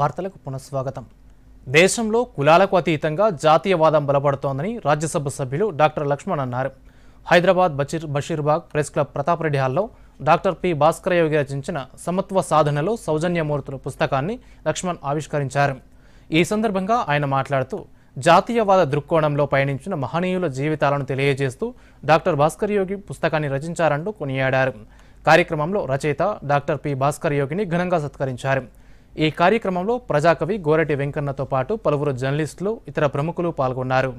వార్తలకు పునఃస్వాగతం దేశంలో కులాలకు అతీతంగా జాతీయవాదం బలపడుతోందని రాజ్యసభ సభ్యులు డాక్టర్ లక్ష్మణ్ అన్నారు హైదరాబాద్ బషీర్ బషీర్బాగ్ ప్రెస్ క్లబ్ ప్రతాపరెడ్డి హాల్లో డాక్టర్ పి భాస్కరయోగి రచించిన సమత్వ సాధనలో సౌజన్యమూర్తుల పుస్తకాన్ని లక్ష్మణ్ ఆవిష్కరించారు ఈ సందర్భంగా ఆయన మాట్లాడుతూ జాతీయవాద దృక్కోణంలో పయనించిన మహనీయుల జీవితాలను తెలియజేస్తూ డాక్టర్ భాస్కరయోగి పుస్తకాన్ని రచించారంటూ కొనియాడారు కార్యక్రమంలో రచయిత డాక్టర్ పి భాస్కర్ యోగిని ఘనంగా సత్కరించారు ఈ కార్యక్రమంలో ప్రజాకవి గోరటి వెంకన్నతో పాటు పలువురు జర్నలిస్టులు ఇతర ప్రముఖులు పాల్గొన్నారు